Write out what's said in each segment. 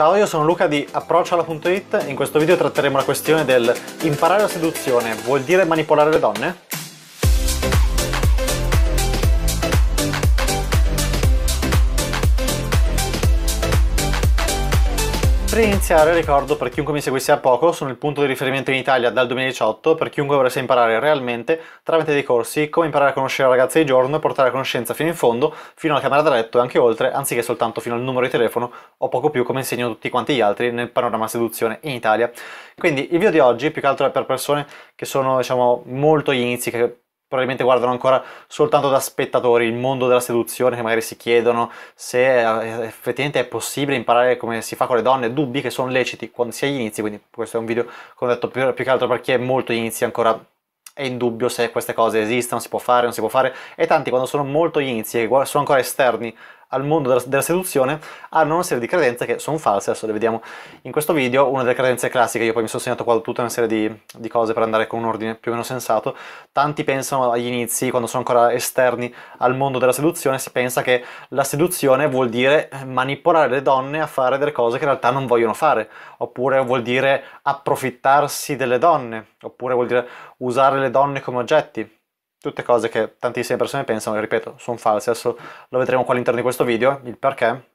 Ciao, io sono Luca di Approcciala.it e in questo video tratteremo la questione del imparare la seduzione vuol dire manipolare le donne? Per iniziare ricordo per chiunque mi seguisse a poco, sono il punto di riferimento in Italia dal 2018 per chiunque volesse imparare realmente tramite dei corsi come imparare a conoscere la ragazza di giorno e portare la conoscenza fino in fondo, fino alla camera da letto e anche oltre, anziché soltanto fino al numero di telefono o poco più come insegnano tutti quanti gli altri nel panorama seduzione in Italia. Quindi il video di oggi più che altro è per persone che sono diciamo molto gli inizi, che probabilmente guardano ancora soltanto da spettatori il mondo della seduzione, che magari si chiedono se eh, effettivamente è possibile imparare come si fa con le donne, dubbi che sono leciti quando si è agli inizi, quindi questo è un video, come ho detto, più, più che altro per chi è molto inizi ancora è in dubbio se queste cose esistono, si può fare, non si può fare, e tanti quando sono molto inizi e sono ancora esterni al mondo della, della, seduzione hanno una serie di credenze che sono false, adesso le vediamo in questo video, una delle credenze classiche, io poi mi sono segnato qua tutta una serie di, di cose per andare con un ordine più o meno sensato, tanti pensano agli inizi, quando sono ancora esterni al mondo della seduzione, si pensa che la seduzione vuol dire manipolare le donne a fare delle cose che in realtà non vogliono fare, oppure vuol dire approfittarsi delle donne, oppure vuol dire usare le donne come oggetti, tutte cose che tantissime persone pensano, ripeto, sono false, adesso lo vedremo qua all'interno di questo video, il perché,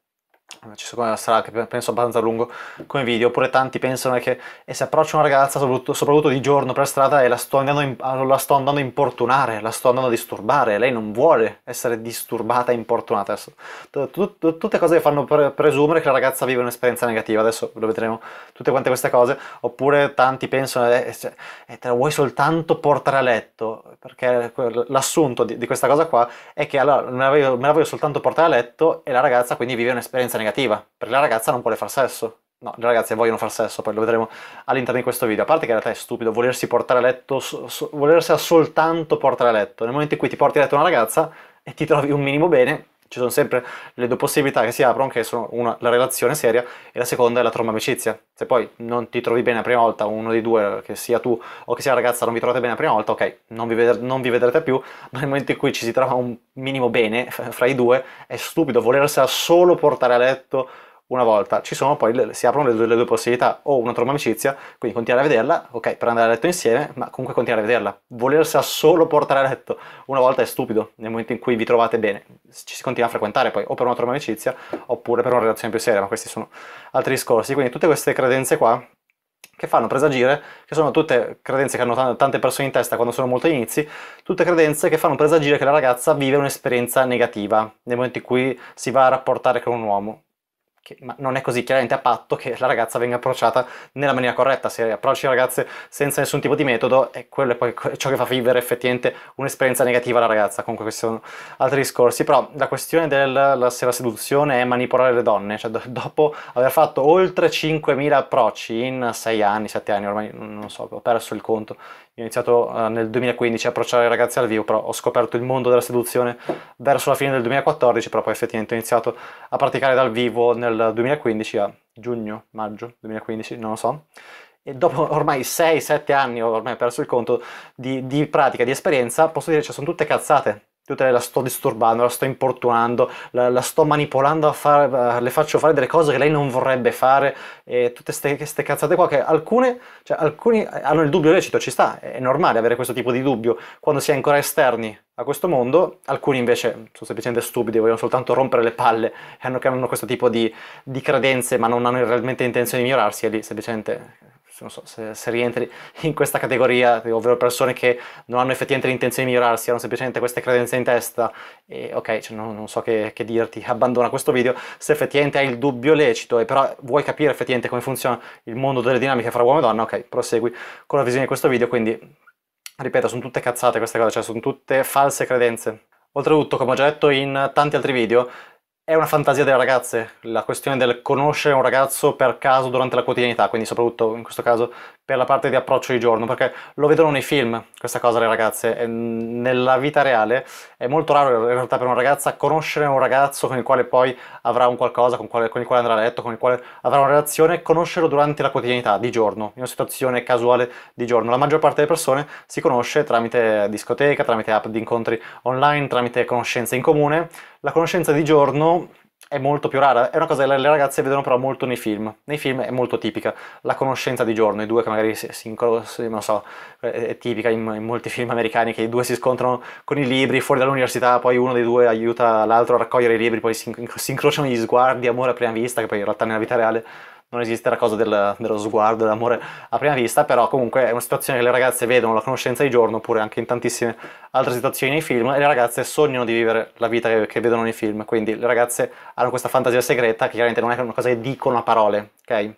ci secondo me sarà che penso abbastanza lungo come video, oppure tanti pensano che e se approccio una ragazza, soprattutto, soprattutto, di giorno per strada, e la sto, in, ah, la sto, andando a importunare, la sto andando a disturbare, lei non vuole essere disturbata e importunata. Tutte cose che fanno presumere che la ragazza vive un'esperienza negativa, adesso lo vedremo, tutte quante queste cose, oppure tanti pensano, eh, e, cioè, eh, te la vuoi soltanto portare a letto, perché l'assunto di, di, questa cosa qua è che allora me la, voglio, me la voglio soltanto portare a letto e la ragazza quindi vive un'esperienza conseguenza negativa, perché la ragazza non vuole far sesso. No, le ragazze vogliono far sesso, poi lo vedremo all'interno di questo video. A parte che in realtà è stupido volersi portare a letto, so, so, volersi soltanto portare a letto. Nel momento in cui ti porti a letto una ragazza e ti trovi un minimo bene, ci sono sempre le due possibilità che si aprono, che sono una, la relazione seria e la seconda è la tromba amicizia. Se poi non ti trovi bene la prima volta, uno dei due, che sia tu o che sia la ragazza, non vi trovate bene la prima volta, ok, non vi, ved- non vi vedrete più, ma nel momento in cui ci si trova un minimo bene fra i due, è stupido volersela solo portare a letto una volta. Ci sono poi, le, si aprono le due, le due possibilità, o una tromba amicizia, quindi continuare a vederla, ok, per andare a letto insieme, ma comunque continuare a vederla. volersi a solo portare a letto una volta è stupido, nel momento in cui vi trovate bene. Ci si continua a frequentare poi, o per una tromba amicizia, oppure per una relazione più seria, ma questi sono altri discorsi. Quindi tutte queste credenze qua che fanno presagire, che sono tutte credenze che hanno tante persone in testa quando sono molto inizi, tutte credenze che fanno presagire che la ragazza vive un'esperienza negativa nel momento in cui si va a rapportare con un uomo che, ma non è così chiaramente a patto che la ragazza venga approcciata nella maniera corretta, se approcci le ragazze senza nessun tipo di metodo è quello è poi ciò che fa vivere effettivamente un'esperienza negativa alla ragazza, comunque questi sono altri discorsi, però la questione della se la seduzione è manipolare le donne, cioè dopo aver fatto oltre 5.000 approcci in 6 anni, 7 anni ormai, non so, ho perso il conto ho iniziato eh, nel 2015 a approcciare i ragazzi al vivo, però ho scoperto il mondo della seduzione verso la fine del 2014, però poi effettivamente ho iniziato a praticare dal vivo nel 2015, a giugno, maggio 2015, non lo so. E dopo ormai 6-7 anni, ho ormai perso il conto, di, di pratica, di esperienza, posso dire che cioè, sono tutte cazzate io te la sto disturbando, la sto importunando, la, la sto manipolando, fare, le faccio fare delle cose che lei non vorrebbe fare, e tutte queste cazzate qua che alcune, cioè alcuni eh, hanno il dubbio lecito, ci sta, è normale avere questo tipo di dubbio. Quando si è ancora esterni a questo mondo, alcuni invece sono semplicemente stupidi, vogliono soltanto rompere le palle e hanno, hanno questo tipo di, di credenze ma non hanno realmente intenzione di migliorarsi e lì semplicemente non so se, se, rientri in questa categoria, ovvero persone che non hanno effettivamente l'intenzione di migliorarsi, hanno semplicemente queste credenze in testa e ok, cioè non, non, so che, che, dirti, abbandona questo video, se effettivamente hai il dubbio lecito e però vuoi capire effettivamente come funziona il mondo delle dinamiche fra uomo e donna, ok, prosegui con la visione di questo video, quindi ripeto, sono tutte cazzate queste cose, cioè sono tutte false credenze. Oltretutto, come ho già detto in tanti altri video, è una fantasia delle ragazze, la questione del conoscere un ragazzo per caso durante la quotidianità, quindi soprattutto in questo caso per la parte di approccio di giorno, perché lo vedono nei film questa cosa le ragazze, e nella vita reale è molto raro in realtà per una ragazza conoscere un ragazzo con il quale poi avrà un qualcosa, con, quale, con il quale andrà a letto, con il quale avrà una relazione, conoscerlo durante la quotidianità, di giorno, in una situazione casuale di giorno. La maggior parte delle persone si conosce tramite discoteca, tramite app di incontri online, tramite conoscenze in comune, la conoscenza di giorno è molto più rara, è una cosa che le ragazze vedono però molto nei film, nei film è molto tipica, la conoscenza di giorno, i due che magari si, si incontrano, non so, è tipica in, in, molti film americani che i due si scontrano con i libri fuori dall'università, poi uno dei due aiuta l'altro a raccogliere i libri, poi si, si incrociano gli sguardi, amore a prima vista, che poi in realtà nella vita reale non esiste la cosa del, dello sguardo, dell'amore a prima vista, però comunque è una situazione che le ragazze vedono la conoscenza di giorno, oppure anche in tantissime altre situazioni nei film, e le ragazze sognano di vivere la vita che, che vedono nei film, quindi le ragazze hanno questa fantasia segreta che chiaramente non è una cosa che dicono a parole, ok?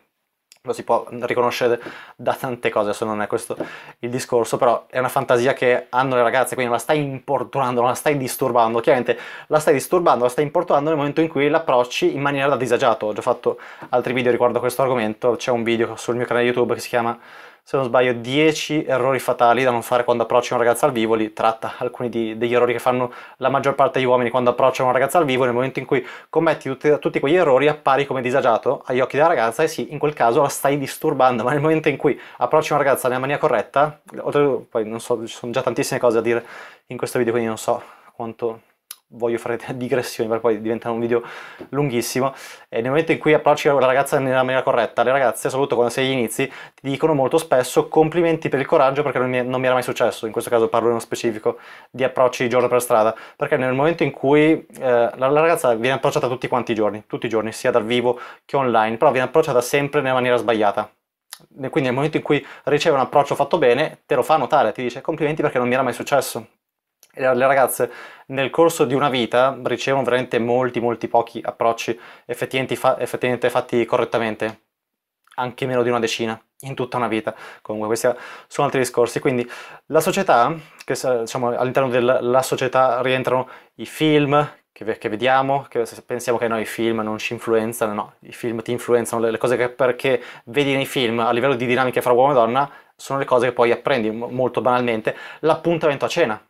lo si può riconoscere da tante cose, se non è questo il discorso, però è una fantasia che hanno le ragazze, quindi non la stai importunando, non la stai disturbando, chiaramente la stai disturbando, la stai importunando nel momento in cui l'approcci in maniera da disagiato, ho già fatto altri video riguardo a questo argomento, c'è un video sul mio canale YouTube che si chiama se non sbaglio, 10 errori fatali da non fare quando approcci una ragazza al vivo, li tratta alcuni di, degli errori che fanno la maggior parte degli uomini quando approcciano una ragazza al vivo, nel momento in cui commetti tutti, tutti quegli errori appari come disagiato agli occhi della ragazza e sì, in quel caso la stai disturbando, ma nel momento in cui approcci una ragazza nella maniera corretta, oltre, poi non so, ci sono già tantissime cose da dire in questo video, quindi non so quanto voglio fare digressioni per poi diventare un video lunghissimo e eh, nel momento in cui approcci la ragazza nella maniera corretta le ragazze, soprattutto quando sei agli inizi ti dicono molto spesso complimenti per il coraggio perché non mi, non mi era mai successo in questo caso parlo nello specifico di approcci di giorno per strada perché nel momento in cui eh, la, la, ragazza viene approcciata tutti quanti i giorni tutti i giorni, sia dal vivo che online però viene approcciata sempre nella maniera sbagliata quindi nel momento in cui riceve un approccio fatto bene te lo fa notare, ti dice complimenti perché non mi era mai successo le ragazze nel corso di una vita ricevono veramente molti molti pochi approcci effettivamente, fa effettivamente fatti correttamente anche meno di una decina in tutta una vita. Comunque, questi sono altri discorsi. Quindi, la società, che, diciamo, all'interno della società rientrano i film che, che, vediamo, che pensiamo che noi i film non ci influenzano, no, i film ti influenzano, le, le cose che perché vedi nei film a livello di dinamiche fra uomo e donna sono le cose che poi apprendi molto banalmente. L'appuntamento a cena,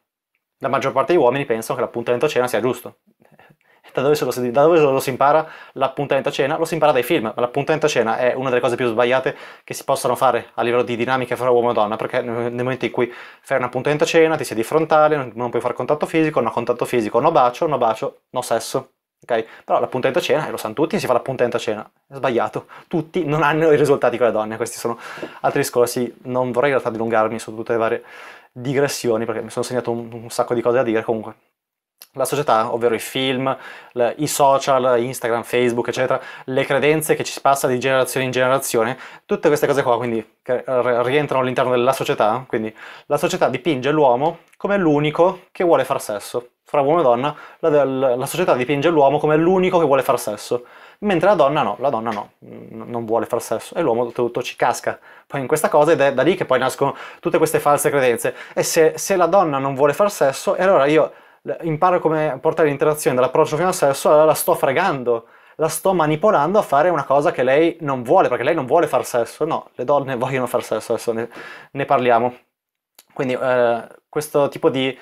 la maggior parte degli uomini pensano che l'appuntamento a cena sia giusto. Da dove, lo si, da dove lo si impara l'appuntamento a cena? Lo si impara dai film, ma l'appuntamento a cena è una delle cose più sbagliate che si possano fare a livello di dinamiche fra uomo e donna, perché nel momento in cui fai un appuntamento a cena ti sei di frontale, non puoi fare contatto fisico, no contatto fisico, no bacio, no bacio, no sesso. Okay? Però l'appuntamento a cena, e lo sanno tutti, si fa l'appuntamento a cena. È sbagliato. Tutti non hanno i risultati con le donne, questi sono altri discorsi. Non vorrei in realtà dilungarmi su tutte le varie digressioni perché mi sono segnato un, un sacco di cose da dire comunque la società, ovvero i film, le, i social, Instagram, Facebook, eccetera, le credenze che ci si passa di generazione in generazione, tutte queste cose qua, quindi che eh, rientrano all'interno della società, quindi la società dipinge l'uomo come l'unico che vuole far sesso. Fra uomo e donna, la, la, la società dipinge l'uomo come l'unico che vuole far sesso mentre la donna no, la donna no, non vuole far sesso e l'uomo tutto ci casca poi in questa cosa ed è da lì che poi nascono tutte queste false credenze e se, se la donna non vuole far sesso e allora io imparo come portare l'interazione dall'approccio fino al sesso allora la sto fregando la sto manipolando a fare una cosa che lei non vuole, perché lei non vuole far sesso, no, le donne vogliono far sesso, adesso ne, ne parliamo. Quindi eh, questo tipo di,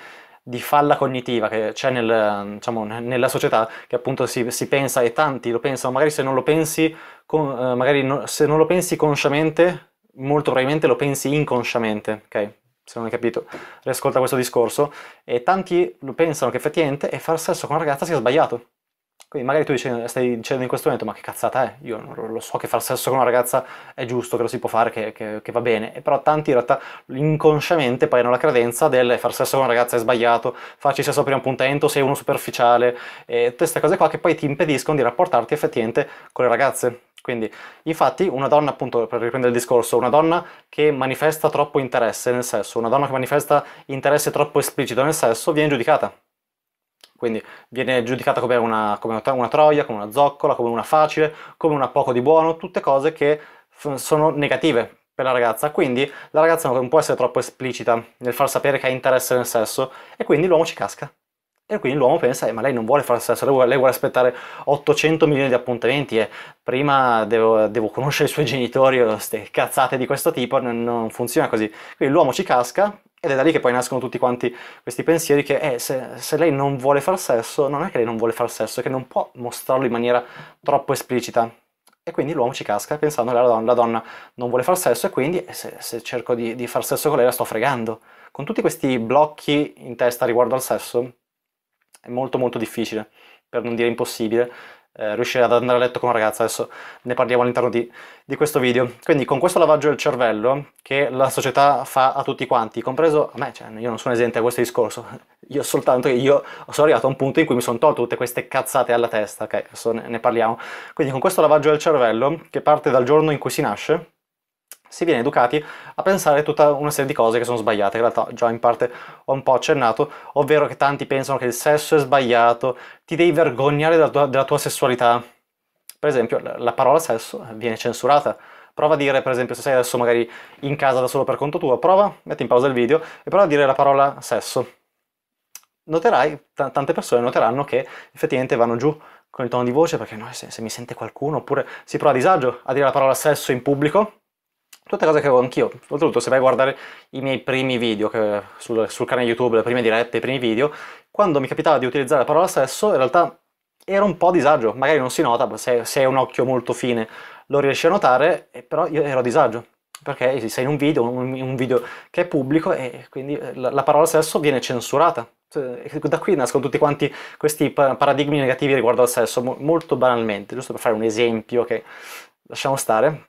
di falla cognitiva che c'è nel, diciamo, nella società, che appunto si, si, pensa e tanti lo pensano, magari se non lo pensi, con, eh, no, se non lo pensi consciamente, molto probabilmente lo pensi inconsciamente, ok? Se non hai capito, riascolta questo discorso, e tanti lo pensano che effettivamente e far sesso con una ragazza sia sbagliato quindi magari tu dice, stai dicendo in questo momento, ma che cazzata è? Io lo so che far sesso con una ragazza è giusto, che lo si può fare, che, che, che va bene. E però tanti in realtà inconsciamente poi hanno la credenza del far sesso con una ragazza è sbagliato, farci sesso prima puntamento, sei uno superficiale, e tutte queste cose qua che poi ti impediscono di rapportarti effettivamente con le ragazze. Quindi, infatti, una donna, appunto, per riprendere il discorso, una donna che manifesta troppo interesse nel sesso, una donna che manifesta interesse troppo esplicito nel sesso, viene giudicata quindi viene giudicata come una, come una troia, come una zoccola, come una facile, come una poco di buono, tutte cose che sono negative per la ragazza, quindi la ragazza non può essere troppo esplicita nel far sapere che ha interesse nel sesso e quindi l'uomo ci casca. E quindi l'uomo pensa, eh, ma lei non vuole fare sesso, lei vuole, lei vuole aspettare 800 milioni di appuntamenti e prima devo, devo conoscere i suoi genitori, o queste cazzate di questo tipo, non, non funziona così. Quindi l'uomo ci casca ed è da lì che poi nascono tutti quanti questi pensieri che eh, se, se, lei non vuole far sesso, non è che lei non vuole far sesso, è che non può mostrarlo in maniera troppo esplicita. E quindi l'uomo ci casca pensando che la donna, la donna non vuole far sesso e quindi eh, se, se cerco di, di far sesso con lei la sto fregando. Con tutti questi blocchi in testa riguardo al sesso è molto molto difficile, per non dire impossibile, eh, riuscire ad andare a letto con una ragazza, adesso ne parliamo all'interno di, di, questo video. Quindi con questo lavaggio del cervello che la società fa a tutti quanti, compreso a me, cioè io non sono esente a questo discorso, io soltanto io sono arrivato a un punto in cui mi sono tolto tutte queste cazzate alla testa, ok, adesso ne, ne parliamo. Quindi con questo lavaggio del cervello che parte dal giorno in cui si nasce, si viene educati a pensare tutta una serie di cose che sono sbagliate, in realtà già in parte ho un po' accennato, ovvero che tanti pensano che il sesso è sbagliato, ti devi vergognare della tua, della tua sessualità. Per esempio la parola sesso viene censurata. Prova a dire, per esempio, se sei adesso magari in casa da solo per conto tuo, prova, metti in pausa il video e prova a dire la parola sesso. Noterai, t- tante persone noteranno che effettivamente vanno giù con il tono di voce perché no, se, se mi sente qualcuno oppure si prova a disagio a dire la parola sesso in pubblico, Tutte cose che avevo anch'io, oltretutto se vai a guardare i miei primi video che, sul, sul canale YouTube, le prime dirette, i primi video, quando mi capitava di utilizzare la parola sesso, in realtà era un po' a disagio, magari non si nota, se, se hai un occhio molto fine lo riesci a notare, eh, però io ero a disagio, perché sei in un video, un, un video che è pubblico e quindi eh, la, la parola sesso viene censurata. Cioè, eh, da qui nascono tutti quanti questi paradigmi negativi riguardo al sesso, molto banalmente, giusto per fare un esempio che lasciamo stare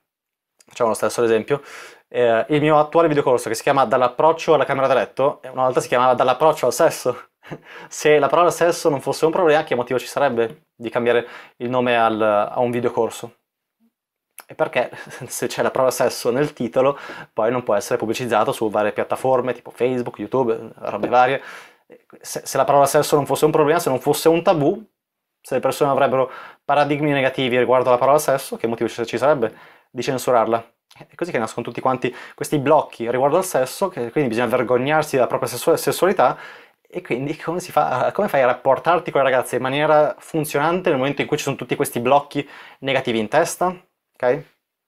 facciamo lo stesso esempio, eh, il mio attuale videocorso che si chiama Dall'approccio alla camera da letto, una volta si chiamava Dall'approccio al sesso. Se la parola sesso non fosse un problema, che motivo ci sarebbe di cambiare il nome al, a un videocorso? E perché se c'è la parola sesso nel titolo, poi non può essere pubblicizzato su varie piattaforme tipo Facebook, YouTube, robe varie. Se, se la parola sesso non fosse un problema, se non fosse un tabù, se le persone avrebbero paradigmi negativi riguardo alla parola sesso, che motivo ci sarebbe di censurarla. È così che nascono tutti quanti questi blocchi riguardo al sesso, che quindi bisogna vergognarsi della propria sessualità e quindi come, fa, come fai a rapportarti con le ragazze in maniera funzionante nel momento in cui ci sono tutti questi blocchi negativi in testa? Ok?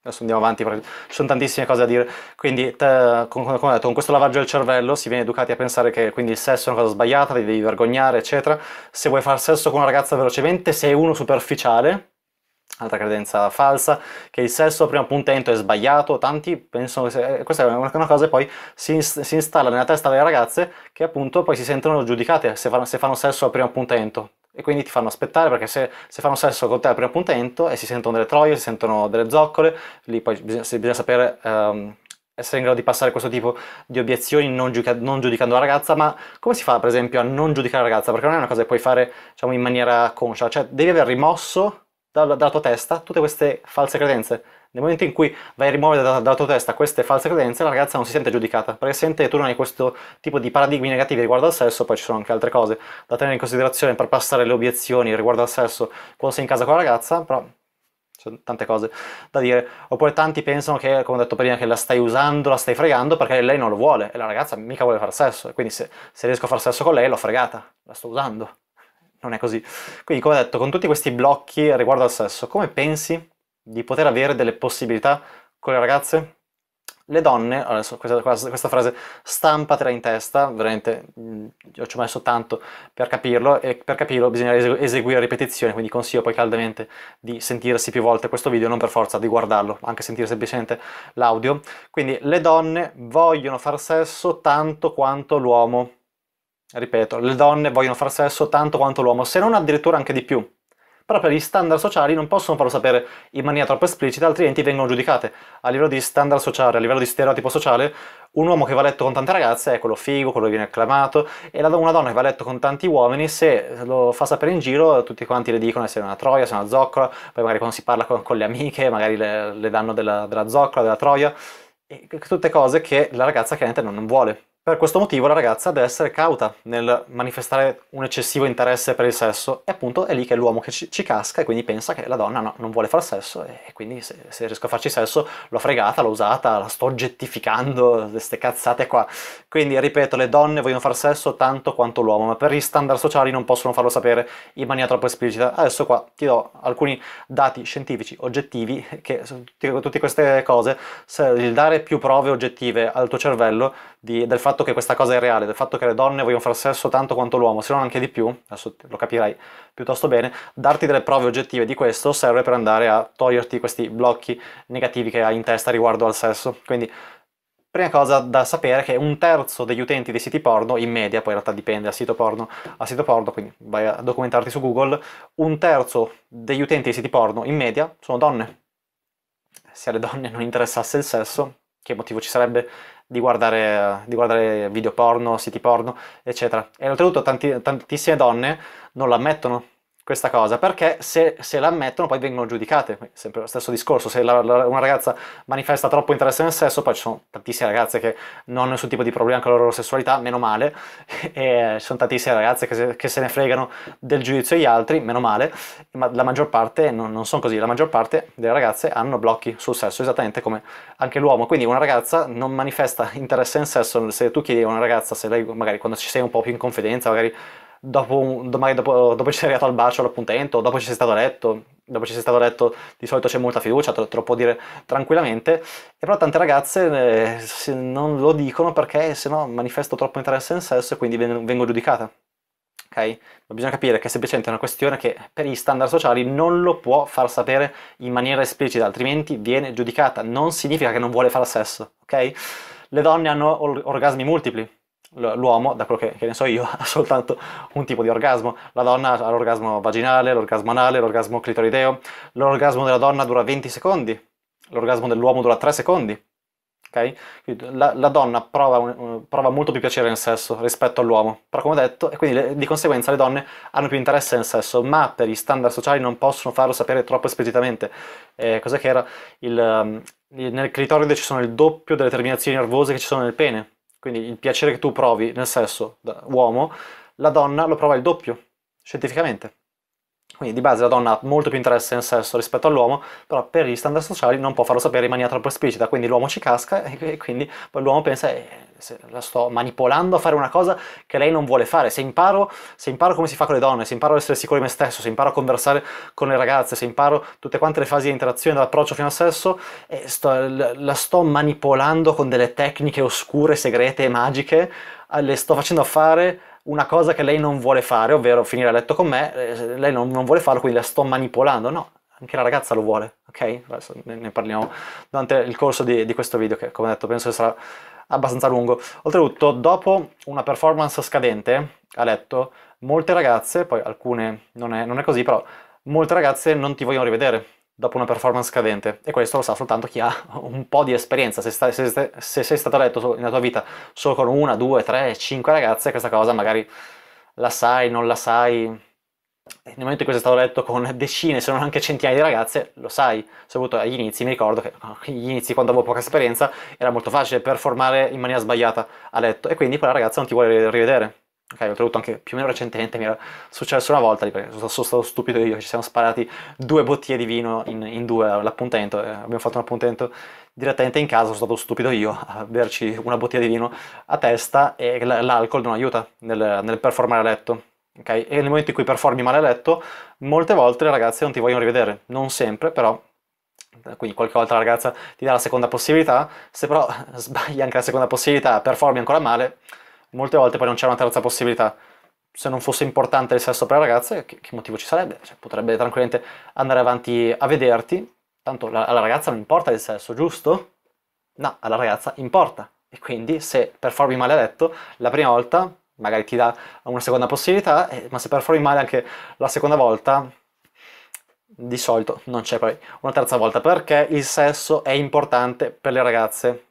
Adesso andiamo avanti, perché ci sono tantissime cose da dire. Quindi, te, come ho detto, con questo lavaggio del cervello si viene educati a pensare che quindi il sesso è una cosa sbagliata, ti devi vergognare, eccetera. Se vuoi fare sesso con una ragazza velocemente, sei uno superficiale, altra credenza falsa, che il sesso al primo appuntamento è sbagliato, tanti pensano che eh, questa è una cosa che poi si, si, installa nella testa delle ragazze che appunto poi si sentono giudicate se fanno, se fanno sesso al primo appuntamento e quindi ti fanno aspettare perché se, se, fanno sesso con te al primo appuntamento e si sentono delle troie, si sentono delle zoccole, lì poi bisogna, bisogna sapere... Um, essere in grado di passare questo tipo di obiezioni non, giudica non, giudicando la ragazza, ma come si fa per esempio a non giudicare la ragazza? Perché non è una cosa che puoi fare diciamo, in maniera conscia, cioè devi aver rimosso dalla, dalla tua testa tutte queste false credenze. Nel momento in cui vai a rimuovere dalla, dalla tua testa queste false credenze, la ragazza non si sente giudicata, perché sente che tu non hai questo tipo di paradigmi negativi riguardo al sesso, poi ci sono anche altre cose da tenere in considerazione per passare le obiezioni riguardo al sesso quando sei in casa con la ragazza, però ci sono tante cose da dire. Oppure tanti pensano che, come ho detto prima, che la stai usando, la stai fregando perché lei non lo vuole e la ragazza mica vuole fare sesso. E quindi se, se riesco a fare sesso con lei, l'ho fregata, la sto usando non è così. Quindi, come ho detto, con tutti questi blocchi riguardo al sesso, come pensi di poter avere delle possibilità con le ragazze? Le donne, adesso questa, questa frase stampatela in testa, veramente io ci ho messo tanto per capirlo e per capirlo bisogna eseguire ripetizioni, quindi consiglio poi caldamente di sentirsi più volte questo video, non per forza di guardarlo, anche sentire semplicemente l'audio. Quindi le donne vogliono far sesso tanto quanto l'uomo Ripeto, le donne vogliono far sesso tanto quanto l'uomo, se non addirittura anche di più. Però per gli standard sociali non possono farlo sapere in maniera troppo esplicita, altrimenti vengono giudicate. A livello di standard sociale, a livello di stereotipo sociale, un uomo che va letto con tante ragazze è quello figo, quello che viene acclamato, e una donna che va letto con tanti uomini, se lo fa sapere in giro, tutti quanti le dicono sei una troia, sei una zoccola, poi magari quando si parla con, con le amiche, magari le, le danno della, della zoccola, della troia, tutte cose che la ragazza chiaramente non, non vuole. Per questo motivo la ragazza deve essere cauta nel manifestare un eccessivo interesse per il sesso e appunto è lì che l'uomo che ci, ci, casca e quindi pensa che la donna no, non vuole far sesso e quindi se, se, riesco a farci sesso l'ho fregata, l'ho usata, la sto oggettificando, queste cazzate qua. Quindi ripeto, le donne vogliono far sesso tanto quanto l'uomo, ma per gli standard sociali non possono farlo sapere in maniera troppo esplicita. Adesso qua ti do alcuni dati scientifici oggettivi che tutte queste cose, il dare più prove oggettive al tuo cervello di, del fatto che questa cosa è reale, del fatto che le donne vogliono fare sesso tanto quanto l'uomo, se non anche di più, adesso lo capirai piuttosto bene, darti delle prove oggettive di questo serve per andare a toglierti questi blocchi negativi che hai in testa riguardo al sesso. Quindi Prima cosa da sapere è che un terzo degli utenti dei siti porno, in media, poi in realtà dipende a sito porno, a sito porno, quindi vai a documentarti su Google, un terzo degli utenti dei siti porno, in media, sono donne. Se alle donne non interessasse il sesso, che motivo ci sarebbe di guardare, di guardare video porno, siti porno, eccetera. E oltretutto tanti, tantissime donne non l'ammettono, questa cosa, perché se, se la ammettono poi vengono giudicate, sempre lo stesso discorso, se la, la, una ragazza manifesta troppo interesse nel sesso, poi ci sono tantissime ragazze che non hanno nessun tipo di problema con la loro sessualità, meno male, e ci sono tantissime ragazze che se, che se ne fregano del giudizio agli altri, meno male, ma la maggior parte non, non sono così, la maggior parte delle ragazze hanno blocchi sul sesso, esattamente come anche l'uomo, quindi una ragazza non manifesta interesse nel sesso, se tu chiedi a una ragazza, se lei magari quando ci sei un po' più in confidenza, magari dopo, domani dopo, dopo ci sei arrivato al bacio all'appuntamento, dopo ci sei stato letto, dopo ci sei stato letto di solito c'è molta fiducia, te, te lo può dire tranquillamente, e però tante ragazze eh, non lo dicono perché se no manifesto troppo interesse in sesso e quindi vengo, vengo giudicata. Okay? Ma bisogna capire che è semplicemente una questione che per gli standard sociali non lo può far sapere in maniera esplicita, altrimenti viene giudicata. Non significa che non vuole fare sesso, ok? Le donne hanno orgasmi multipli, l'uomo, da quello che, che, ne so io, ha soltanto un tipo di orgasmo. La donna ha l'orgasmo vaginale, l'orgasmo anale, l'orgasmo clitorideo. L'orgasmo della donna dura 20 secondi, l'orgasmo dell'uomo dura 3 secondi. Okay? La, la, donna prova, un, prova, molto più piacere nel sesso rispetto all'uomo, però come ho detto, e quindi le, di conseguenza le donne hanno più interesse nel sesso, ma per gli standard sociali non possono farlo sapere troppo esplicitamente. Eh, cos'è che era? Il, um, il, nel clitoride ci sono il doppio delle terminazioni nervose che ci sono nel pene, quindi il piacere che tu provi, nel sesso, da uomo, la donna lo prova il doppio, scientificamente. Quindi di base la donna ha molto più interesse nel sesso rispetto all'uomo, però per gli standard sociali non può farlo sapere in maniera troppo esplicita, quindi l'uomo ci casca e quindi poi l'uomo pensa eh, la sto manipolando a fare una cosa che lei non vuole fare. Se imparo, se imparo come si fa con le donne, se imparo ad essere sicuro di me stesso, se imparo a conversare con le ragazze, se imparo tutte quante le fasi di interazione dall'approccio fino al sesso, eh, sto, la sto manipolando con delle tecniche oscure, segrete e magiche, eh, le sto facendo fare una cosa che lei non vuole fare, ovvero finire a letto con me, eh, lei non, non vuole farlo, quindi la sto manipolando. No, anche la ragazza lo vuole, ok? Adesso ne, parliamo durante il corso di, di questo video, che come detto penso che sarà abbastanza lungo. Oltretutto, dopo una performance scadente a letto, molte ragazze, poi alcune non è, non è così, però molte ragazze non ti vogliono rivedere dopo una performance cadente e questo lo sa soltanto chi ha un po' di esperienza. Se, sta, se, se, sei stato letto nella tua vita solo con una, due, tre, cinque ragazze, questa cosa magari la sai, non la sai, nel momento in cui sei stato letto con decine, se non anche centinaia di ragazze, lo sai, soprattutto agli inizi, mi ricordo che ah, agli inizi, quando avevo poca esperienza, era molto facile performare in maniera sbagliata a letto e quindi quella ragazza non ti vuole rivedere. Ok, oltretutto anche più o meno recentemente mi era successo una volta, sono, sono stato stupido io, ci siamo sparati due bottiglie di vino in, in due all'appuntamento, eh, abbiamo fatto un appuntamento direttamente in casa, sono stato stupido io a berci una bottiglia di vino a testa e l'alcol non aiuta nel, nel performare a letto. Okay? E nel momento in cui performi male a letto, molte volte le ragazze non ti vogliono rivedere, non sempre però eh, quindi qualche volta la ragazza ti dà la seconda possibilità, se però sbagli anche la seconda possibilità, performi ancora male, molte volte poi non c'è una terza possibilità. Se non fosse importante il sesso per le ragazze, che, che motivo ci sarebbe? Cioè, potrebbe tranquillamente andare avanti a vederti, tanto la, alla ragazza non importa il sesso, giusto? No, alla ragazza importa. E quindi se performi male a letto, la prima volta magari ti dà una seconda possibilità, eh, ma se performi male anche la seconda volta, di solito non c'è poi una terza volta, perché il sesso è importante per le ragazze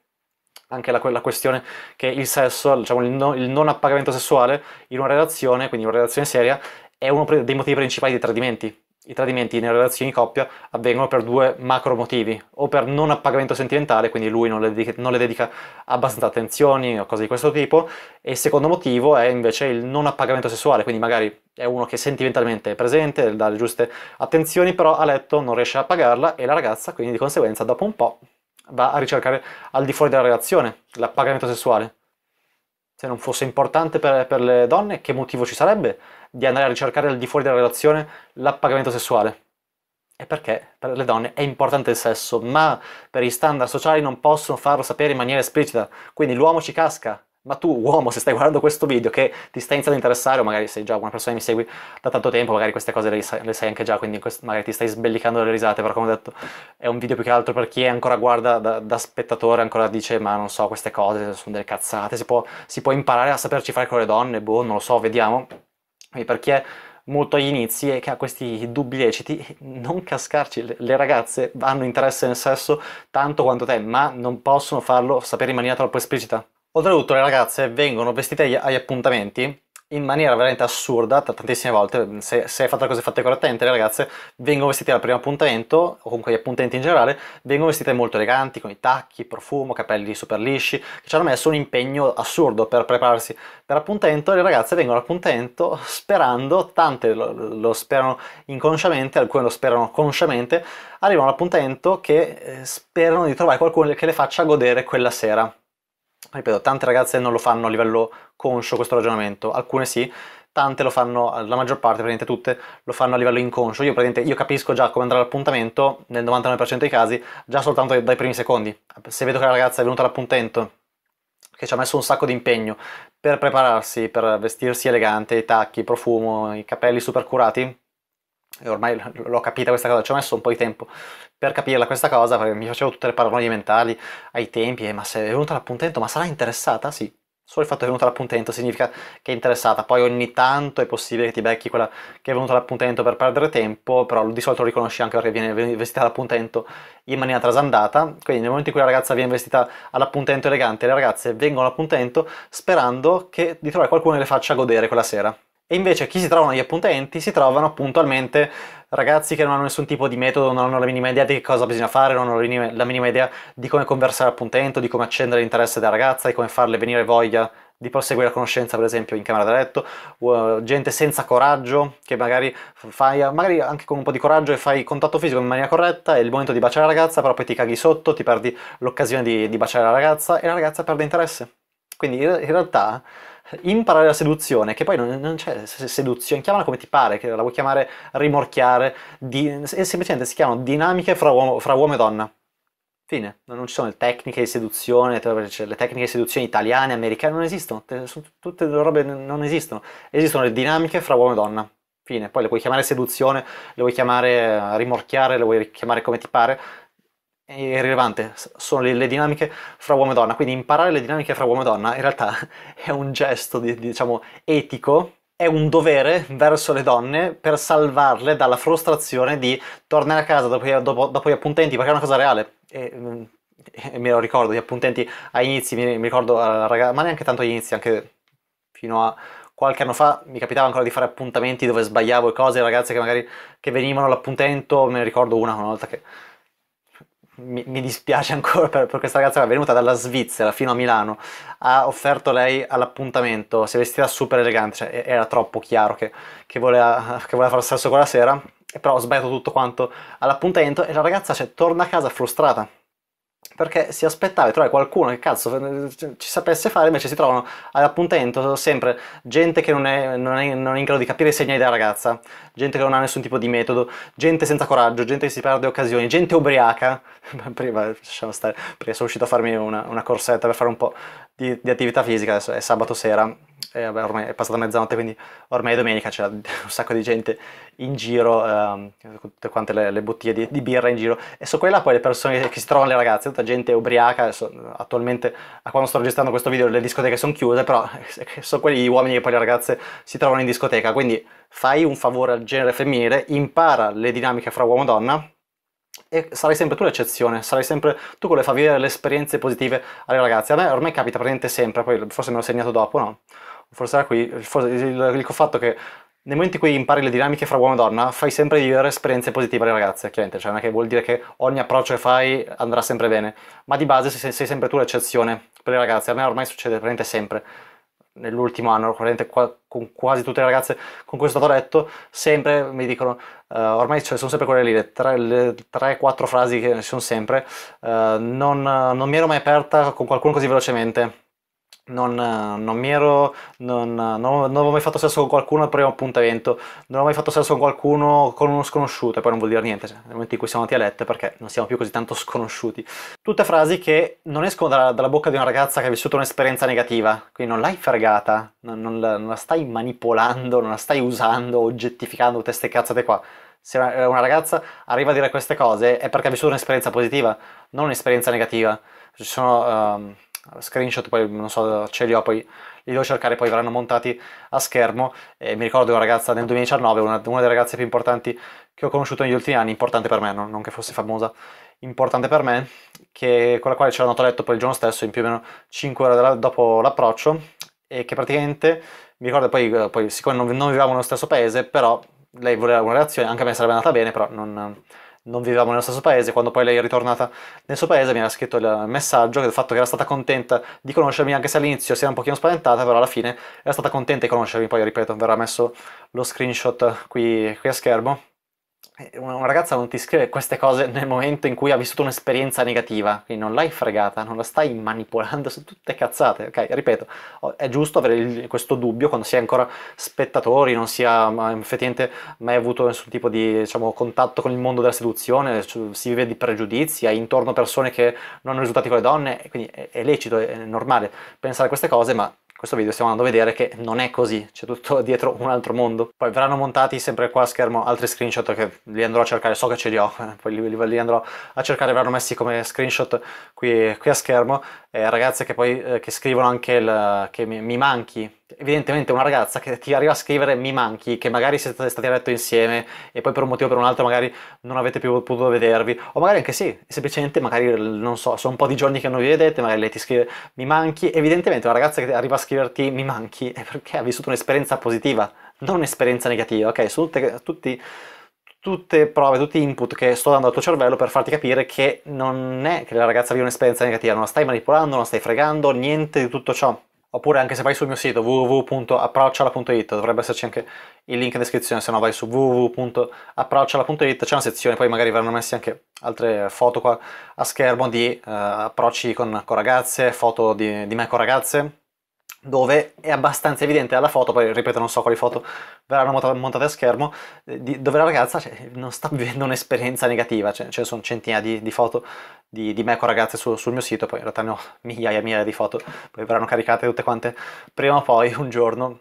anche la, la, questione che il sesso, diciamo, il, no, il, non appagamento sessuale in una relazione, quindi in una relazione seria, è uno dei motivi principali dei tradimenti. I tradimenti nelle relazioni di coppia avvengono per due macro motivi, o per non appagamento sentimentale, quindi lui non le, dedica, non le dedica abbastanza attenzioni o cose di questo tipo, e il secondo motivo è invece il non appagamento sessuale, quindi magari è uno che sentimentalmente è presente, dà le giuste attenzioni, però a letto non riesce a pagarla e la ragazza quindi di conseguenza dopo un po' va a ricercare al di fuori della relazione, l'appagamento sessuale. Se non fosse importante per, per, le donne, che motivo ci sarebbe di andare a ricercare al di fuori della relazione l'appagamento sessuale? E perché per le donne è importante il sesso, ma per i standard sociali non possono farlo sapere in maniera esplicita, quindi l'uomo ci casca, ma tu, uomo, se stai guardando questo video che ti sta iniziando a interessare, o magari sei già una persona che mi segui da tanto tempo, magari queste cose le, le sai anche già, quindi magari ti stai sbellicando le risate, però come ho detto è un video più che altro per chi è ancora guarda da, da spettatore, ancora dice ma non so, queste cose sono delle cazzate, si può, si può imparare a saperci fare con le donne, boh, non lo so, vediamo. Quindi per chi è molto agli inizi e che ha questi dubbi leciti, non cascarci, le ragazze hanno interesse nel sesso tanto quanto te, ma non possono farlo sapere in maniera troppo esplicita. Oltretutto le ragazze vengono vestite agli appuntamenti in maniera veramente assurda, tantissime volte, se, se fate le cose fatte correttamente, le ragazze vengono vestite al primo appuntamento, o comunque agli appuntamenti in generale, vengono vestite molto eleganti, con i tacchi, profumo, capelli super lisci, che ci hanno messo un impegno assurdo per prepararsi per appuntamento, le ragazze vengono all'appuntamento sperando, tante lo, lo, sperano inconsciamente, alcune lo sperano consciamente, arrivano all'appuntamento che eh, sperano di trovare qualcuno che le faccia godere quella sera. Ripeto, tante ragazze non lo fanno a livello conscio questo ragionamento, alcune sì, tante lo fanno, la maggior parte, praticamente tutte, lo fanno a livello inconscio. Io praticamente io capisco già come andrà l'appuntamento, nel 99% dei casi, già soltanto dai primi secondi. Se vedo che la ragazza è venuta all'appuntamento, che ci ha messo un sacco di impegno per prepararsi, per vestirsi elegante, i tacchi, il profumo, i capelli super curati, ormai l'ho capita questa cosa, ci ho messo un po' di tempo per capirla questa cosa, perché mi facevo tutte le paranoie mentali ai tempi, eh, ma se è venuta l'appuntamento, ma sarà interessata? Sì, solo il fatto che è venuta l'appuntamento significa che è interessata, poi ogni tanto è possibile che ti becchi quella che è venuta l'appuntamento per perdere tempo, però di solito lo riconosci anche perché viene vestita all'appuntamento in maniera trasandata, quindi nel momento in cui la ragazza viene vestita all'appuntamento elegante, le ragazze vengono all'appuntamento sperando che, di trovare qualcuno che le faccia godere quella sera e invece chi si trovano gli appuntenti si trovano puntualmente ragazzi che non hanno nessun tipo di metodo, non hanno la minima idea di che cosa bisogna fare, non hanno la minima idea di come conversare appuntamento, di come accendere l'interesse della ragazza, di come farle venire voglia di proseguire la conoscenza per esempio in camera da letto, eh, gente senza coraggio che magari fai, magari anche con un po' di coraggio e fai contatto fisico in maniera corretta, è il momento di baciare la ragazza, però poi ti caghi sotto, ti perdi l'occasione di, di baciare la ragazza e la ragazza perde interesse. Quindi in realtà imparare la seduzione, che poi non, non c'è seduzione, chiamala come ti pare, che la vuoi chiamare rimorchiare, di, e semplicemente si chiamano dinamiche fra uomo, fra uomo e donna. Fine, non ci sono le tecniche di seduzione, cioè, le tecniche di seduzione italiane, americane, non esistono, sono tutte le robe non esistono, esistono le dinamiche fra uomo e donna, fine, poi le puoi chiamare seduzione, le vuoi chiamare eh, rimorchiare, le vuoi chiamare come ti pare, irrilevante, sono le, le, dinamiche fra uomo e donna, quindi imparare le dinamiche fra uomo e donna in realtà è un gesto, di, diciamo, etico, è un dovere verso le donne per salvarle dalla frustrazione di tornare a casa dopo, dopo, dopo gli appuntamenti, perché è una cosa reale. E, mm, e me lo ricordo, gli appuntamenti a inizi, mi, mi ricordo, ah, raga, ma neanche tanto agli inizi, anche fino a qualche anno fa mi capitava ancora di fare appuntamenti dove sbagliavo e cose, ragazze che magari che venivano all'appuntamento, me ne ricordo una una volta che mi, mi, dispiace ancora per, per questa ragazza che è venuta dalla Svizzera fino a Milano, ha offerto lei all'appuntamento, si è vestita super elegante, cioè era troppo chiaro che, che, voleva, che voleva fare sesso quella sera, però ho sbagliato tutto quanto all'appuntamento e la ragazza cioè, torna a casa frustrata perché si aspettava di trovare qualcuno che cazzo eh, ci sapesse fare, invece si trovano all'appuntamento sempre gente che non è, non, è, non è, in grado di capire i segnali della ragazza, gente che non ha nessun tipo di metodo, gente senza coraggio, gente che si perde occasioni, gente ubriaca, prima lasciamo stare, perché sono riuscito a farmi una, una corsetta per fare un po' di, di attività fisica, adesso è sabato sera, eh, vabbè, ormai è passata mezzanotte, quindi ormai è domenica, c'è un sacco di gente in giro, ehm, tutte quante le, le bottiglie di, di, birra in giro, e su quella poi le persone che si trovano, le ragazze, tutta gente ubriaca, adesso, attualmente a quando sto registrando questo video le discoteche sono chiuse, però sono quelli uomini che poi le ragazze si trovano in discoteca, quindi fai un favore al genere femminile, impara le dinamiche fra uomo e donna, e sarai sempre tu l'eccezione, sarai sempre tu quello che fa vivere le esperienze positive alle ragazze. A me ormai capita praticamente sempre, poi forse me l'ho segnato dopo, no? forse era qui, forse il, il fatto che nei momenti in cui impari le dinamiche fra uomo e donna, fai sempre vivere esperienze positive alle ragazze, chiaramente, cioè non è che vuol dire che ogni approccio che fai andrà sempre bene, ma di base sei, sei sempre tu l'eccezione per le ragazze, a me ormai succede praticamente sempre, nell'ultimo anno, qua, con quasi tutte le ragazze con cui sono stato letto, sempre mi dicono, uh, ormai cioè, sono sempre quelle lì, le 3-4 frasi che ci sono sempre, uh, non, non mi ero mai aperta con qualcuno così velocemente, non, eh, non, mi ero. Non, eh, non, non, avevo mai fatto sesso con qualcuno al primo appuntamento, non avevo mai fatto sesso con qualcuno con uno sconosciuto, e poi non vuol dire niente cioè, nel momento in cui siamo andati a letto perché non siamo più così tanto sconosciuti. Tutte frasi che non escono dalla, dalla bocca di una ragazza che ha vissuto un'esperienza negativa, quindi non l'hai fregata, non, la, non la stai manipolando, non la stai usando, oggettificando tutte queste cazzate qua se una ragazza arriva a dire queste cose è perché ha vissuto un'esperienza positiva, non un'esperienza negativa. Ci sono um, screenshot, poi non so, ce li ho, poi li devo cercare, poi verranno montati a schermo. E mi ricordo una ragazza nel 2019, una, una, delle ragazze più importanti che ho conosciuto negli ultimi anni, importante per me, non, non che fosse famosa, importante per me, che, con la quale c'era andato a letto poi il giorno stesso, in più o meno 5 ore della, dopo l'approccio, e che praticamente, mi ricordo poi, eh, poi siccome non, non vivevamo nello stesso paese, però lei voleva una relazione, anche a me sarebbe andata bene, però non non vivevamo nello stesso paese, quando poi lei è ritornata nel suo paese mi ha scritto il messaggio del fatto che era stata contenta di conoscermi, anche se all'inizio si era un pochino spaventata, però alla fine era stata contenta di conoscermi, poi ripeto, verrà messo lo screenshot qui, qui a schermo, eh, una ragazza non ti scrive queste cose nel momento in cui ha vissuto un'esperienza negativa, quindi non l'hai fregata, non la stai manipolando su tutte cazzate, ok? Ripeto, oh, è giusto avere questo dubbio quando si è ancora spettatori, non si ha effettivamente mai avuto nessun tipo di diciamo, contatto con il mondo della seduzione, si vive di pregiudizi, hai intorno persone che non hanno risultati con le donne, quindi è, è lecito, è normale pensare a queste cose, ma questo video stiamo andando a vedere che non è così, c'è tutto dietro un altro mondo. Poi verranno montati sempre qua a schermo altri screenshot che li andrò a cercare, so che ce li ho, poi li, li, li andrò a cercare, verranno messi come screenshot qui, qui a schermo. Eh, ragazze che poi eh, che scrivono anche il, che mi, mi manchi Evidentemente una ragazza che ti arriva a scrivere mi manchi, che magari siete stati a letto insieme e poi per un motivo o per un altro magari non avete più potuto vedervi, o magari anche sì, semplicemente magari non so, sono un po' di giorni che non vi vedete, magari lei ti scrive mi manchi, evidentemente una ragazza che arriva a scriverti mi manchi è perché ha vissuto un'esperienza positiva, non un'esperienza negativa, ok? Sono tutte, tutti, tutte prove, tutti input che sto dando al tuo cervello per farti capire che non è che la ragazza vive un'esperienza negativa, non la stai manipolando, non la stai fregando, niente di tutto ciò. Oppure anche se vai sul mio sito www.approcciala.it, dovrebbe esserci anche il link in descrizione, se no vai su www.approcciala.it, c'è una sezione, poi magari verranno messe anche altre foto qua a schermo di eh, approcci con, con, ragazze, foto di, di me con ragazze, dove è abbastanza evidente dalla foto, poi ripeto non so quali foto verranno montate a schermo, eh, di, dove la ragazza cioè, non sta vivendo un'esperienza negativa, cioè, ce sono centinaia di, di foto di, di, me con ragazze su, sul mio sito, poi in realtà ne ho migliaia e migliaia di foto, poi verranno caricate tutte quante prima o poi un giorno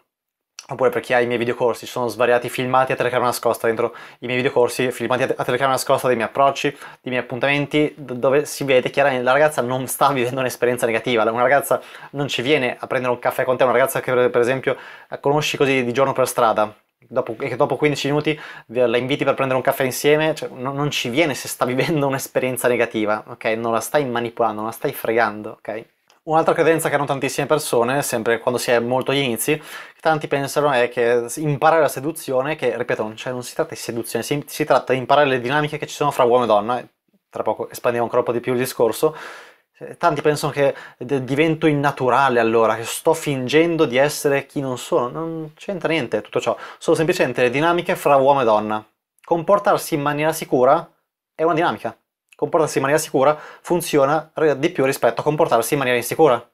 oppure per chi ha i miei videocorsi, ci sono svariati filmati a telecamera nascosta dentro i miei videocorsi, filmati a telecamera nascosta dei miei approcci, dei miei appuntamenti, dove si vede chiaramente la ragazza non sta vivendo un'esperienza negativa, una ragazza non ci viene a prendere un caffè con te, una ragazza che per esempio eh, conosci così di giorno per strada, dopo, e che dopo 15 minuti la inviti per prendere un caffè insieme, cioè, no, non ci viene se sta vivendo un'esperienza negativa, ok? Non la stai manipolando, non la stai fregando, ok? Un'altra credenza che hanno tantissime persone, sempre quando si è molto agli inizi, che tanti pensano è che imparare la seduzione, che ripeto, cioè non si tratta di seduzione, si, si tratta di imparare le dinamiche che ci sono fra uomo e donna, tra poco espandiamo ancora un po' di più il discorso, eh, Tanti pensano che eh, divento innaturale allora, che sto fingendo di essere chi non sono. Non c'entra niente tutto ciò. Sono semplicemente le dinamiche fra uomo e donna. Comportarsi in maniera sicura è una dinamica comportarsi in maniera sicura funziona di più rispetto a comportarsi in maniera insicura.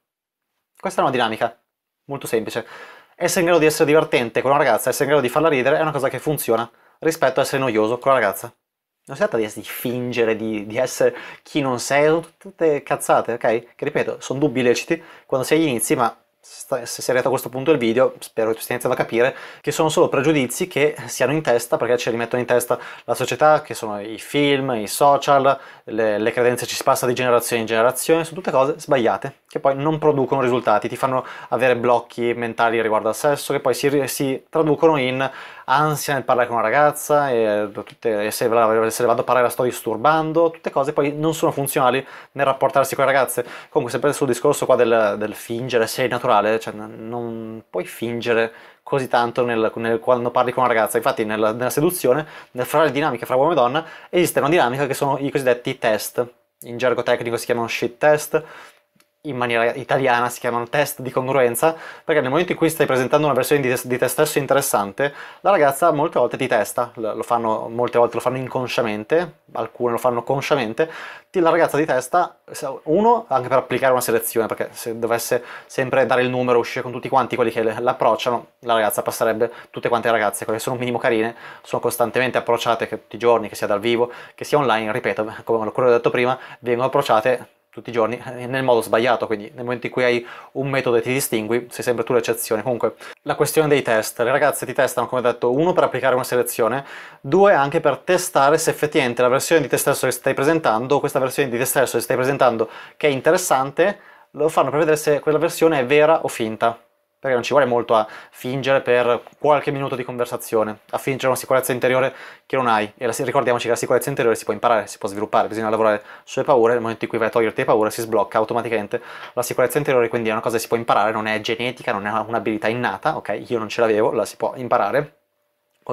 Questa è una dinamica molto semplice. Essere in grado di essere divertente con una ragazza, essere in grado di farla ridere è una cosa che funziona rispetto a essere noioso con la ragazza. Non si tratta di, di fingere, di, di, essere chi non sei, sono tutte cazzate, ok? Che ripeto, sono dubbi leciti quando si è agli inizi, ma se sei arrivato a questo punto del video, spero che tu stia iniziando a capire che sono solo pregiudizi che si hanno in testa, perché ci rimettono in testa la società, che sono i film, i social, le, le credenze ci si passa di generazione in generazione, sono tutte cose sbagliate, che poi non producono risultati, ti fanno avere blocchi mentali riguardo al sesso, che poi si, si traducono in ansia nel parlare con una ragazza e, eh, tutte, e se, se, vado a parlare la sto disturbando, tutte cose poi non sono funzionali nel rapportarsi con le ragazze. Comunque sempre sul discorso qua del, del fingere, sei naturale, cioè non puoi fingere così tanto nel, nel, quando parli con una ragazza. Infatti, nella, nella seduzione, nel, fra le dinamiche fra uomo e donna, esiste una dinamica che sono i cosiddetti test. In gergo tecnico si chiamano shit test, in maniera italiana si chiamano test di congruenza, perché nel momento in cui stai presentando una versione di te, di te stesso interessante, la ragazza molte volte ti testa, lo fanno, molte volte lo fanno inconsciamente, alcune lo fanno consciamente, la ragazza ti testa, uno, anche per applicare una selezione, perché se dovesse sempre dare il numero, uscire con tutti quanti quelli che l'approcciano, la ragazza passerebbe tutte quante le ragazze, quelle che sono un minimo carine, sono costantemente approcciate che, tutti i giorni, che sia dal vivo, che sia online, ripeto, come quello che ho detto prima, vengono approcciate tutti i giorni eh, nel modo sbagliato, quindi nel momento in cui hai un metodo e ti distingui, sei sempre tu l'eccezione. Comunque, la questione dei test, le ragazze ti testano, come ho detto, uno per applicare una selezione, due anche per testare se effettivamente la versione di te stesso che stai presentando, questa versione di te stesso che stai presentando che è interessante, lo fanno per vedere se quella versione è vera o finta perché non ci vuole molto a fingere per qualche minuto di conversazione, a fingere una sicurezza interiore che non hai. E la, ricordiamoci che la sicurezza interiore si può imparare, si può sviluppare, bisogna lavorare sulle paure, nel momento in cui vai a toglierti le paure si sblocca automaticamente la sicurezza interiore, quindi è una cosa che si può imparare, non è genetica, non è un'abilità innata, ok? Io non ce l'avevo, la si può imparare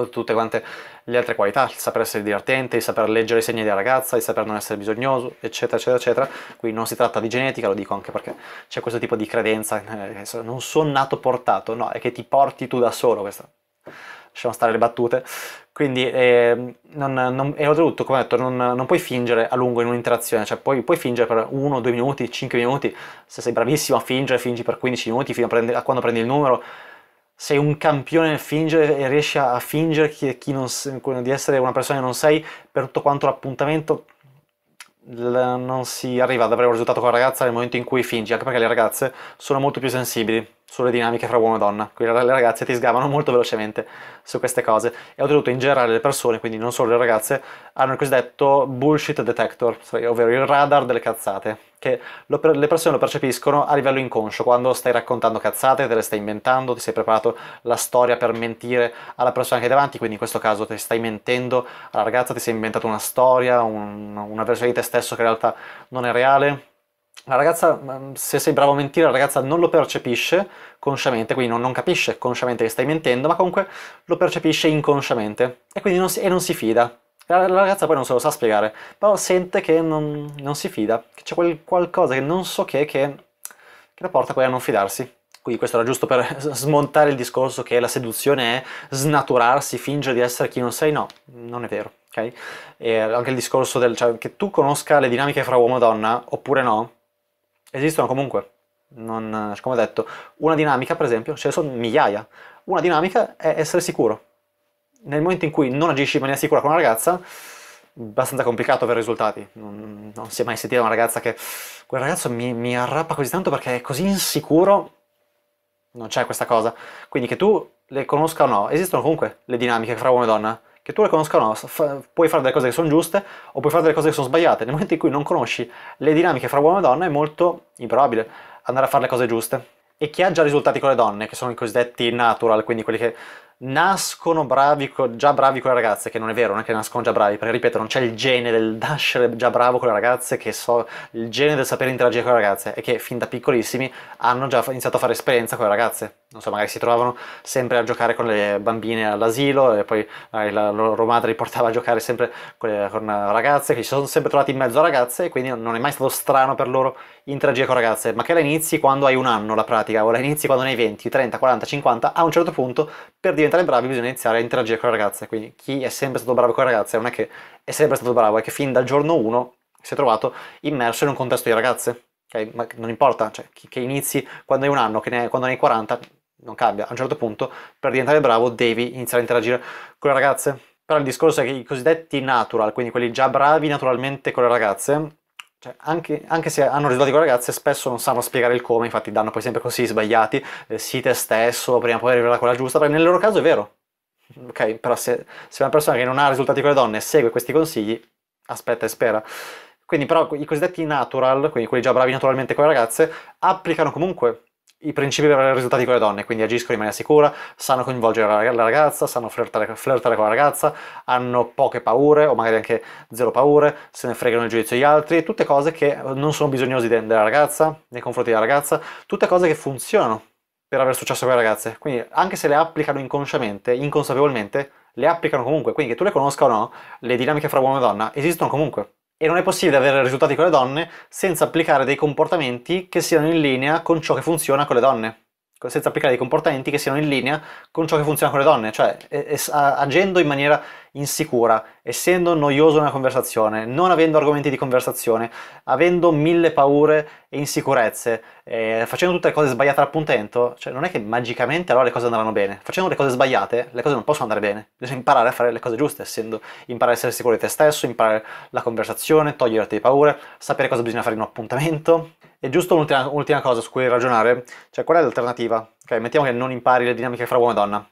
tutte quante le altre qualità, il saper essere divertente, il saper leggere i segni della ragazza, il saper non essere bisognoso, eccetera, eccetera, eccetera. Qui non si tratta di genetica, lo dico anche perché c'è questo tipo di credenza, eh, non sono nato portato, no, è che ti porti tu da solo questa. Lasciamo stare le battute. Quindi, eh, non, non, e oltretutto, come ho detto, non, non, puoi fingere a lungo in un'interazione, cioè puoi, puoi fingere per uno, due minuti, cinque minuti, se sei bravissimo a fingere, fingi per 15 minuti fino a, prendere, a quando prendi il numero, sei un campione nel fingere e riesci a fingere chi, chi non, di essere una persona che non sei per tutto quanto l'appuntamento non si arriva ad avere un risultato con la ragazza nel momento in cui fingi, anche perché le ragazze sono molto più sensibili sulle dinamiche fra uomo e donna, quindi le ragazze ti sgamano molto velocemente su queste cose e ho tenuto in generale le persone, quindi non solo le ragazze, hanno il cosiddetto bullshit detector, cioè, ovvero il radar delle cazzate, che le persone lo percepiscono a livello inconscio, quando stai raccontando cazzate, te le stai inventando, ti sei preparato la storia per mentire alla persona che è davanti, quindi in questo caso ti stai mentendo alla ragazza, ti sei inventato una storia, un, una versione di te stesso che in realtà non è reale, la ragazza, mm, se sei bravo a mentire, la ragazza non lo percepisce consciamente, quindi non, capisce consciamente che stai mentendo, ma comunque lo percepisce inconsciamente e quindi non si, e non si fida. La, la, ragazza poi non se lo sa spiegare, però sente che non, non si fida, che c'è quel qualcosa che non so che, che, che la porta poi a non fidarsi. Quindi questo era giusto per smontare il discorso che la seduzione è snaturarsi, fingere di essere chi non sei, no, non è vero, ok? E anche il discorso del, cioè, che tu conosca le dinamiche fra uomo e donna, oppure no, esistono comunque. Non, come ho detto, una dinamica, per esempio, ce ne sono migliaia. Una dinamica è essere sicuro. Nel momento in cui non agisci in maniera sicura con una ragazza, abbastanza complicato avere risultati. Non, non si è mai sentito una ragazza che quel ragazzo mi, mi arrappa così tanto perché è così insicuro. Non c'è questa cosa. Quindi che tu le conosca o no, esistono comunque le dinamiche fra uomo e donna che tu le conosca o no, puoi fare delle cose che sono giuste o puoi fare delle cose che sono sbagliate. Nel momento in cui non conosci le dinamiche fra uomo e donna è molto improbabile andare a fare le cose giuste. E chi ha già risultati con le donne, che sono i cosiddetti natural, quindi quelli che nascono bravi, già bravi con le ragazze, che non è vero, non è che nascono già bravi, perché ripeto, non c'è il gene del nascere già bravo con le ragazze, che so, il gene del sapere interagire con le ragazze, è che fin da piccolissimi hanno già iniziato a fare esperienza con le ragazze. Non so, magari si trovavano sempre a giocare con le bambine all'asilo, e poi magari la loro madre li portava a giocare sempre con, le, con ragazze, che si sono sempre trovati in mezzo a ragazze, e quindi non è mai stato strano per loro interagire con ragazze, ma che la inizi quando hai un anno la pratica, o la inizi quando ne hai 20, 30, 40, 50, a un certo punto per diventare diventare bravi bisogna iniziare a interagire con le ragazze, quindi chi è sempre stato bravo con le ragazze non è che è sempre stato bravo, è che fin dal giorno 1 si è trovato immerso in un contesto di ragazze, okay? ma non importa, cioè, che inizi quando hai un anno, che ne quando ne hai 40, non cambia, a un certo punto per diventare bravo devi iniziare a interagire con le ragazze. Però il discorso è che i cosiddetti natural, quindi quelli già bravi naturalmente con le ragazze, cioè, anche, anche, se hanno risultati con le ragazze, spesso non sanno spiegare il come, infatti danno poi sempre così sbagliati, eh, sì te stesso, prima o poi arriverà quella giusta, perché nel loro caso è vero. Ok, però se, se una persona che non ha risultati con le donne segue questi consigli, aspetta e spera. Quindi però i cosiddetti natural, quindi quelli già bravi naturalmente con le ragazze, applicano comunque i principi per risultati con le donne, quindi agiscono in maniera sicura, sanno coinvolgere la ragazza, sanno flirtare, flirtare, con la ragazza, hanno poche paure o magari anche zero paure, se ne fregano il giudizio degli altri, tutte cose che eh, non sono bisognosi della ragazza, nei confronti della ragazza, tutte cose che funzionano per avere successo con le ragazze, quindi anche se le applicano inconsciamente, inconsapevolmente, le applicano comunque, quindi che tu le conosca o no, le dinamiche fra uomo e donna esistono comunque e non è possibile avere risultati con le donne senza applicare dei comportamenti che siano in linea con ciò che funziona con le donne senza applicare dei comportamenti che siano in linea con ciò che funziona con le donne, cioè es- agendo in maniera insicura, essendo noioso in una conversazione, non avendo argomenti di conversazione, avendo mille paure e insicurezze, eh, facendo tutte le cose sbagliate all'appuntamento, cioè non è che magicamente allora le cose andranno bene, facendo le cose sbagliate le cose non possono andare bene, bisogna imparare a fare le cose giuste, essendo imparare a essere sicuro di te stesso, imparare la conversazione, toglierti le paure, sapere cosa bisogna fare in un appuntamento, e giusto un'ultima, un'ultima cosa su cui ragionare, cioè qual è l'alternativa? Ok, mettiamo che non impari le dinamiche fra uomo e donna.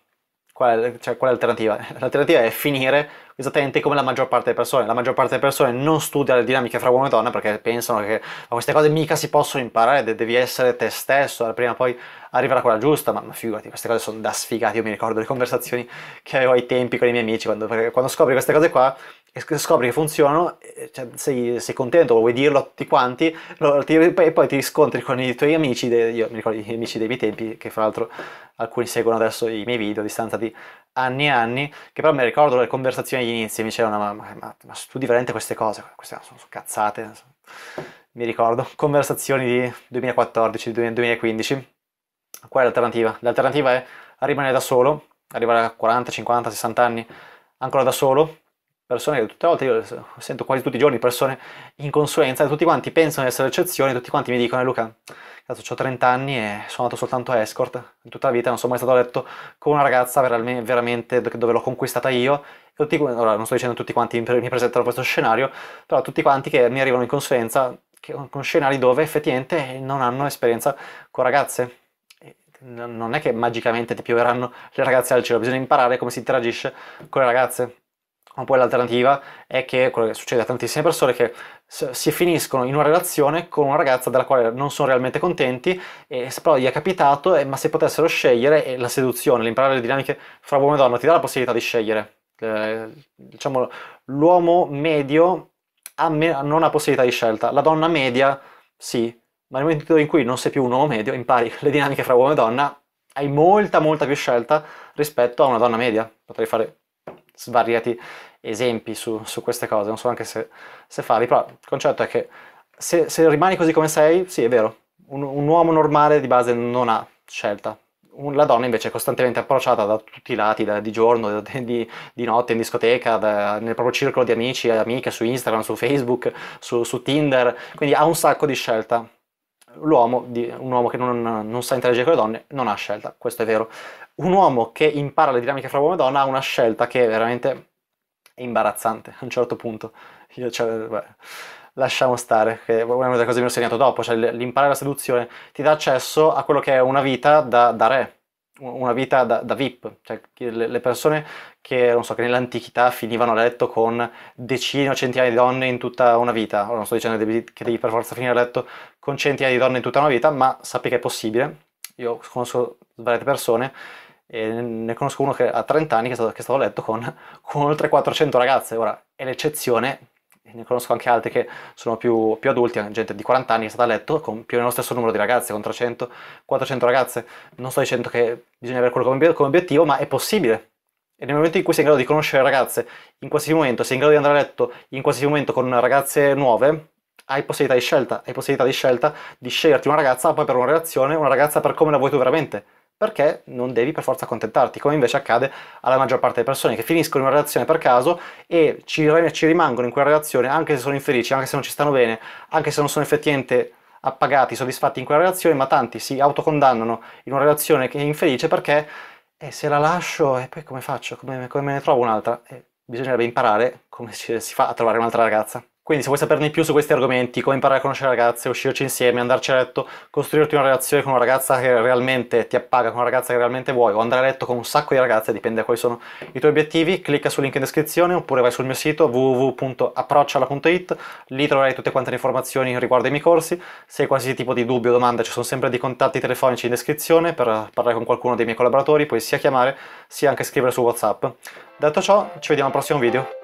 Qual è, cioè, qual è l'alternativa? L'alternativa è finire esattamente come la maggior parte delle persone. La maggior parte delle persone non studia le dinamiche fra uomo e donna perché pensano che queste cose mica si possono imparare, devi essere te stesso, prima o poi arriverà quella giusta, ma, ma figurati, queste cose sono da sfigati. Io mi ricordo le conversazioni che avevo ai tempi con i miei amici, quando, quando scopri queste cose qua e scopri che funzionano, cioè, sei, sei, contento, vuoi dirlo a tutti quanti, lo, ti, e poi ti riscontri con i tuoi amici, de, io mi ricordo gli amici dei miei tempi, che fra l'altro alcuni seguono adesso i miei video a distanza di anni e anni, che però mi ricordo le conversazioni agli inizi, mi dicevano, ma, ma, ma, ma studi veramente queste cose, queste sono, sono cazzate, insomma. mi ricordo, conversazioni di 2014, 2015, qual è l'alternativa? L'alternativa è rimanere da solo, arrivare a 40, 50, 60 anni ancora da solo, persone che tutte le volte io sento quasi tutti i giorni persone in consulenza e tutti quanti pensano di essere eccezioni, tutti quanti mi dicono eh, Luca, cazzo ho 30 anni e sono andato soltanto a escort, in tutta la vita non sono mai stato a letto con una ragazza veramente, veramente dove l'ho conquistata io tutti, allora, non sto dicendo tutti quanti mi presentano questo scenario, però tutti quanti che mi arrivano in consulenza che, con scenari dove effettivamente non hanno esperienza con ragazze. Non è che magicamente ti pioveranno le ragazze al cielo, bisogna imparare come si interagisce con le ragazze ma poi l'alternativa è che quello che succede a tantissime persone è che si finiscono in una relazione con una ragazza della quale non sono realmente contenti, e, però gli è capitato, e, eh, ma se potessero scegliere, e eh, la seduzione, l'imparare le dinamiche fra uomo e donna ti dà la possibilità di scegliere. Eh, diciamo, l'uomo medio ha me- non ha possibilità di scelta, la donna media sì, ma nel momento in cui non sei più un uomo medio, impari le dinamiche fra uomo e donna, hai molta molta più scelta rispetto a una donna media, potrei fare svariati esempi su, su queste cose, non so anche se, se, farli, però il concetto è che se, se rimani così come sei, sì è vero, un, un uomo normale di base non ha scelta, la donna invece è costantemente approcciata da tutti i lati, da, di giorno, da, di, di, notte, in discoteca, da, nel proprio circolo di amici e amiche, su Instagram, su Facebook, su, su, Tinder, quindi ha un sacco di scelta. L'uomo, un uomo che non, non, sa interagire con le donne, non ha scelta, questo è vero. Un uomo che impara le dinamiche fra uomo e donna ha una scelta che veramente è imbarazzante a un certo punto. Io, cioè, beh, lasciamo stare, che è una delle cose che mi ho segnato dopo, cioè l'imparare la seduzione ti dà accesso a quello che è una vita da, da re, una vita da, da VIP, cioè le persone che, non so, che nell'antichità finivano a letto con decine o centinaia di donne in tutta una vita, Ora non sto dicendo che devi, per forza finire a letto con centinaia di donne in tutta una vita, ma sappi che è possibile, io conosco svariate persone e ne conosco uno che ha 30 anni che è stato, che è stato letto con, con, oltre 400 ragazze. Ora è l'eccezione, ne conosco anche altri che sono più, più adulti, gente di 40 anni che è stata a letto con più o meno lo stesso numero di ragazze, con 300, 400 ragazze. Non sto dicendo che bisogna avere quello come, come obiettivo, ma è possibile. E nel momento in cui sei in grado di conoscere ragazze in qualsiasi momento, sei in grado di andare a letto in qualsiasi momento con ragazze nuove, hai possibilità di scelta, hai possibilità di scelta di sceglierti una ragazza poi per una relazione, una ragazza per come la vuoi tu veramente perché non devi per forza accontentarti, come invece accade alla maggior parte delle persone che finiscono in una relazione per caso e ci, ci rimangono in quella relazione anche se sono infelici, anche se non ci stanno bene, anche se non sono effettivamente appagati, soddisfatti in quella relazione, ma tanti si autocondannano in una relazione che è infelice perché eh, se la lascio e eh, poi come faccio, come, come me ne trovo un'altra? Eh, bisognerebbe imparare come si fa a trovare un'altra ragazza. Quindi se vuoi saperne di più su questi argomenti, come imparare a conoscere ragazze, uscirci insieme, andarci a letto, costruirti una relazione con una ragazza che realmente ti appaga, con una ragazza che realmente vuoi, o andare a letto con un sacco di ragazze, dipende da quali sono i tuoi obiettivi, clicca sul link in descrizione oppure vai sul mio sito www.approcciala.it, lì troverai tutte quante le informazioni riguardo ai miei corsi, se hai qualsiasi tipo di dubbio o domanda ci sono sempre dei contatti telefonici in descrizione per parlare con qualcuno dei miei collaboratori, puoi sia chiamare sia anche scrivere su Whatsapp. Detto ciò, ci vediamo al prossimo video.